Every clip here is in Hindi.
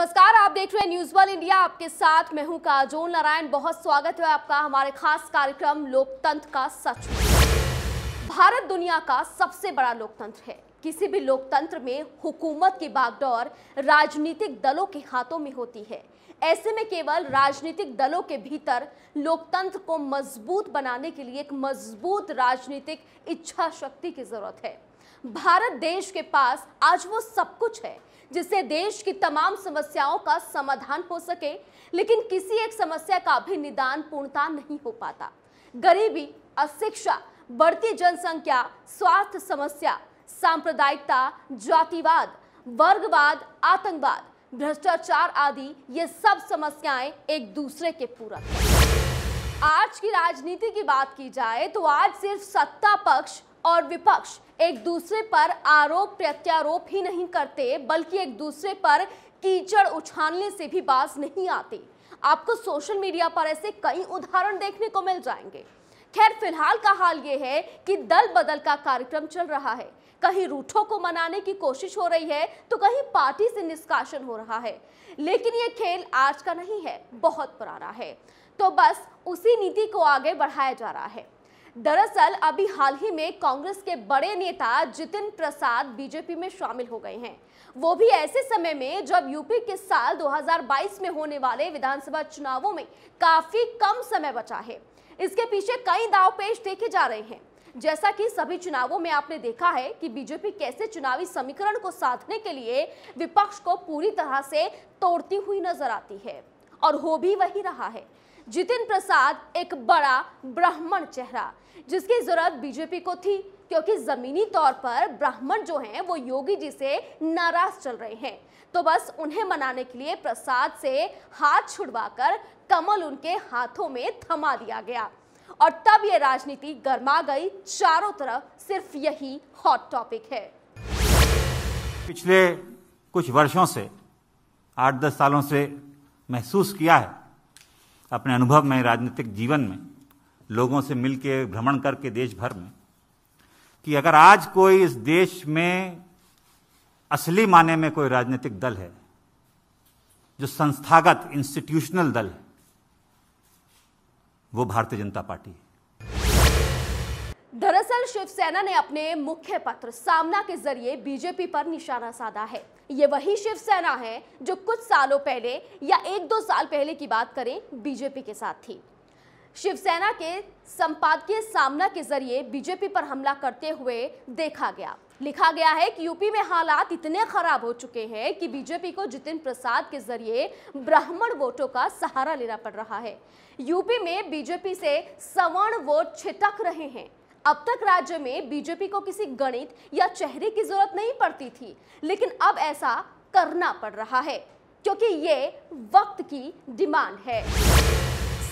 नमस्कार आप देख रहे हैं न्यूज वन इंडिया आपके साथ मैं हूं काजोल नारायण बहुत स्वागत है आपका हमारे खास कार्यक्रम लोकतंत्र का सच भारत दुनिया का सबसे बड़ा लोकतंत्र है किसी भी लोकतंत्र में हुकूमत की बागडोर राजनीतिक दलों के हाथों में होती है ऐसे में केवल राजनीतिक दलों के भीतर लोकतंत्र को मजबूत बनाने के लिए एक मजबूत राजनीतिक इच्छा शक्ति की जरूरत है भारत देश के पास आज वो सब कुछ है जिससे देश की तमाम समस्याओं का समाधान हो सके लेकिन किसी एक समस्या का भी निदान पूर्णता नहीं हो पाता गरीबी अशिक्षा बढ़ती जनसंख्या स्वास्थ्य समस्या सांप्रदायिकता जातिवाद वर्गवाद आतंकवाद भ्रष्टाचार आदि ये सब समस्याएं एक दूसरे के पूरक आज की राजनीति की बात की जाए तो आज सिर्फ सत्ता पक्ष और विपक्ष एक दूसरे पर आरोप प्रत्यारोप ही नहीं करते बल्कि एक दूसरे पर कीचड़ उछालने से भी बाज नहीं आते आपको सोशल मीडिया पर ऐसे कई उदाहरण देखने को मिल जाएंगे खैर फिलहाल का हाल ये है कि दल बदल का कार्यक्रम चल रहा है कहीं रूठों को मनाने की कोशिश हो रही है तो कहीं पार्टी से निष्कासन हो रहा है लेकिन ये खेल आज का नहीं है बहुत पुराना है तो बस उसी नीति को आगे बढ़ाया जा रहा है दरअसल अभी हाल ही में कांग्रेस के बड़े नेता जितिन प्रसाद बीजेपी में शामिल हो गए हैं वो भी ऐसे समय में जब यूपी के साल 2022 में होने वाले विधानसभा चुनावों में काफी कम समय बचा है इसके पीछे कई दाव पेश देखे जा रहे हैं जैसा कि सभी चुनावों में आपने देखा है कि बीजेपी कैसे चुनावी समीकरण को साधने के लिए विपक्ष को पूरी तरह से तोड़ती हुई नजर आती है और हो भी वही रहा है जितिन प्रसाद एक बड़ा ब्राह्मण चेहरा जिसकी जरूरत बीजेपी को थी क्योंकि जमीनी तौर पर ब्राह्मण जो हैं वो योगी जी से नाराज चल रहे हैं तो बस उन्हें मनाने के लिए प्रसाद से हाथ छुड़वाकर कमल उनके हाथों में थमा दिया गया और तब ये राजनीति गर्मा गई चारों तरफ सिर्फ यही हॉट टॉपिक है पिछले कुछ वर्षों से आठ दस सालों से महसूस किया है अपने अनुभव में राजनीतिक जीवन में लोगों से मिल भ्रमण करके देश भर में कि अगर आज कोई इस देश में असली माने में कोई राजनीतिक दल है जो संस्थागत इंस्टीट्यूशनल दल है वो भारतीय जनता पार्टी है दरअसल शिवसेना ने अपने मुख्य पत्र सामना के जरिए बीजेपी पर निशाना साधा है ये वही शिवसेना है जो कुछ सालों पहले या एक दो साल पहले की बात करें बीजेपी के साथ थी शिवसेना के संपादकीय सामना के जरिए बीजेपी पर हमला करते हुए देखा गया लिखा गया है कि यूपी में हालात इतने खराब हो चुके हैं कि बीजेपी को जितिन प्रसाद के जरिए ब्राह्मण वोटों का सहारा लेना पड़ रहा है यूपी में बीजेपी से सवर्ण वोट छिटक रहे हैं अब तक राज्य में बीजेपी को किसी गणित या चेहरे की जरूरत नहीं पड़ती थी लेकिन अब ऐसा करना पड़ रहा है क्योंकि ये वक्त की डिमांड है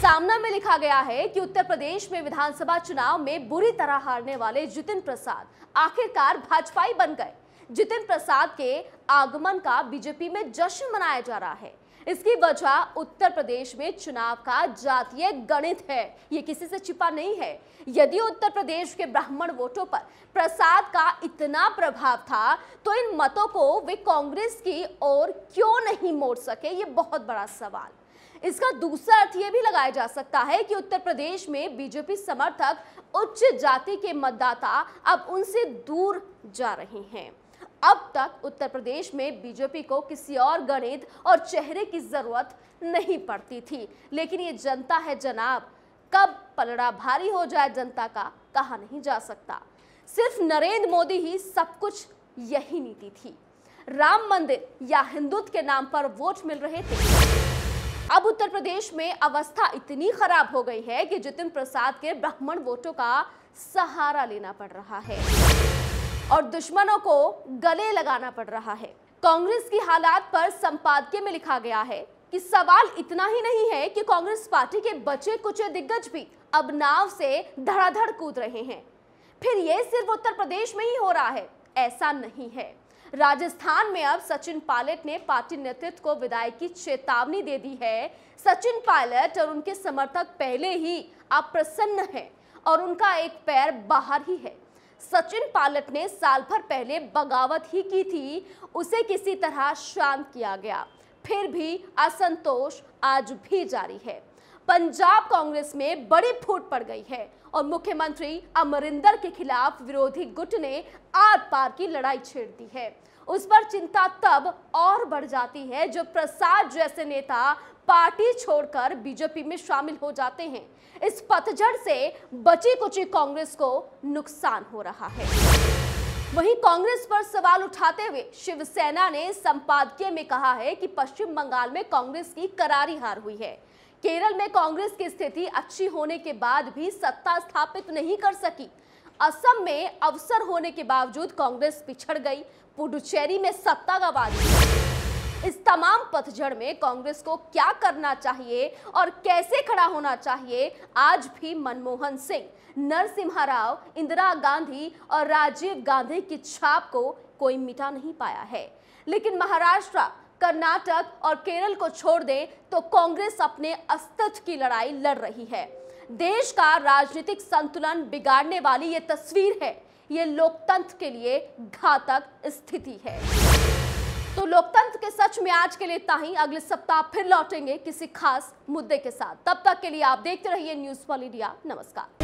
सामना में लिखा गया है कि उत्तर प्रदेश में विधानसभा चुनाव में बुरी तरह हारने वाले जितिन प्रसाद आखिरकार भाजपाई बन गए जितिन प्रसाद के आगमन का बीजेपी में जश्न मनाया जा रहा है इसकी वजह उत्तर प्रदेश में चुनाव का जातीय गणित है ये किसी से छिपा नहीं है यदि उत्तर प्रदेश के ब्राह्मण वोटों पर प्रसाद का इतना प्रभाव था तो इन मतों को वे कांग्रेस की ओर क्यों नहीं मोड़ सके ये बहुत बड़ा सवाल इसका दूसरा अर्थ ये भी लगाया जा सकता है कि उत्तर प्रदेश में बीजेपी समर्थक उच्च जाति के मतदाता अब उनसे दूर जा रहे हैं अब तक उत्तर प्रदेश में बीजेपी को किसी और गणित और चेहरे की जरूरत नहीं पड़ती थी लेकिन ये जनता है जनाब कब पलड़ा भारी हो जाए जनता का कहा नहीं जा सकता सिर्फ नरेंद्र मोदी ही सब कुछ यही नीति थी राम मंदिर या हिंदुत्व के नाम पर वोट मिल रहे थे अब उत्तर प्रदेश में अवस्था इतनी खराब हो गई है कि जितिन प्रसाद के ब्राह्मण वोटों का सहारा लेना पड़ रहा है और दुश्मनों को गले लगाना पड़ रहा है कांग्रेस की हालात पर संपादकीय में लिखा गया है कि सवाल इतना ही नहीं है कि कांग्रेस पार्टी के बचे कुचे दिग्गज भी अब नाव से धड़ाधड़ कूद रहे हैं फिर ये सिर्फ उत्तर प्रदेश में ही हो रहा है ऐसा नहीं है राजस्थान में अब सचिन पायलट ने पार्टी नेतृत्व को विदाई की चेतावनी दे दी है सचिन पायलट और उनके समर्थक पहले ही अप्रसन्न हैं और उनका एक पैर बाहर ही है सचिन पायलट ने साल भर पहले बगावत ही की थी उसे किसी तरह शांत किया गया फिर भी असंतोष आज भी जारी है पंजाब कांग्रेस में बड़ी फूट पड़ गई है और मुख्यमंत्री अमरिंदर के खिलाफ विरोधी गुट ने आर पार की लड़ाई छेड़ दी है उस पर चिंता तब और बढ़ जाती है जो प्रसाद जैसे नेता पार्टी छोड़कर बीजेपी में शामिल हो जाते हैं इस पतझड़ से बची कुची कांग्रेस को नुकसान हो रहा है वहीं कांग्रेस पर सवाल उठाते हुए शिवसेना ने संपादकीय में कहा है कि पश्चिम बंगाल में कांग्रेस की करारी हार हुई है केरल में कांग्रेस की स्थिति अच्छी होने के बाद भी सत्ता स्थापित नहीं कर सकी असम में अवसर होने के बावजूद कांग्रेस पिछड़ गई पुडुचेरी में सत्ता का वाद इस तमाम पतझड़ में कांग्रेस को क्या करना चाहिए और कैसे खड़ा होना चाहिए आज भी मनमोहन सिंह नरसिम्हा राव इंदिरा गांधी और राजीव गांधी की छाप को कोई मिटा नहीं पाया है लेकिन महाराष्ट्र कर्नाटक और केरल को छोड़ दें तो कांग्रेस अपने अस्तित्व की लड़ाई लड़ रही है देश का राजनीतिक संतुलन बिगाड़ने वाली ये तस्वीर है ये लोकतंत्र के लिए घातक स्थिति है तो लोकतंत्र के सच में आज के लिए इतना ही अगले सप्ताह फिर लौटेंगे किसी खास मुद्दे के साथ तब तक के लिए आप देखते रहिए न्यूज वॉल इंडिया नमस्कार